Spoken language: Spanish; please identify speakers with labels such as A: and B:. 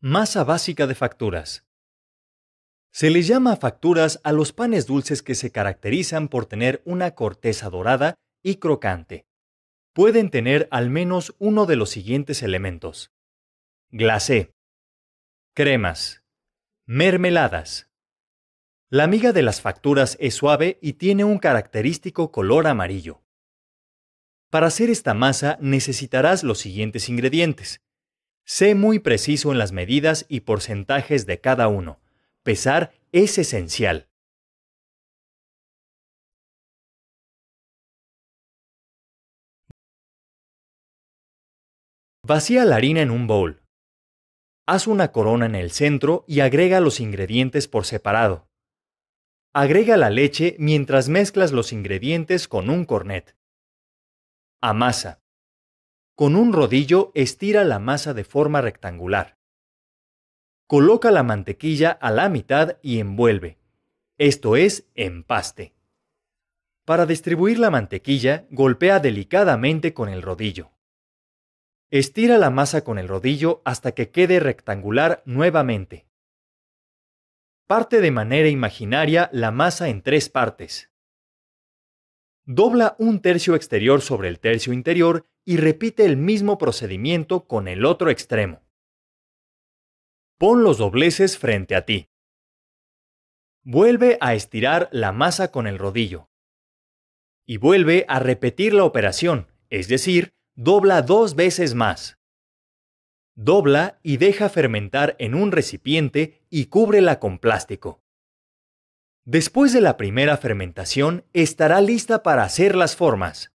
A: Masa básica de facturas. Se les llama facturas a los panes dulces que se caracterizan por tener una corteza dorada y crocante. Pueden tener al menos uno de los siguientes elementos. Glacé. Cremas. Mermeladas. La miga de las facturas es suave y tiene un característico color amarillo. Para hacer esta masa necesitarás los siguientes ingredientes. Sé muy preciso en las
B: medidas y porcentajes de cada uno. Pesar es esencial. Vacía la harina en un bowl.
A: Haz una corona en el centro y agrega los ingredientes por separado. Agrega la leche mientras mezclas los ingredientes con un cornet. Amasa. Con un rodillo estira la masa de forma rectangular. Coloca la mantequilla a la mitad y envuelve. Esto es empaste. Para distribuir la mantequilla, golpea delicadamente con el rodillo. Estira la masa con el rodillo hasta que quede rectangular nuevamente. Parte de manera imaginaria la masa en tres partes. Dobla un tercio exterior sobre el tercio interior y repite el mismo procedimiento con el otro extremo. Pon los dobleces frente a ti. Vuelve a estirar la masa con el rodillo. Y vuelve a repetir la operación, es decir, dobla dos veces más. Dobla y deja fermentar en un recipiente y cúbrela con plástico. Después de
B: la primera fermentación, estará lista para hacer las formas.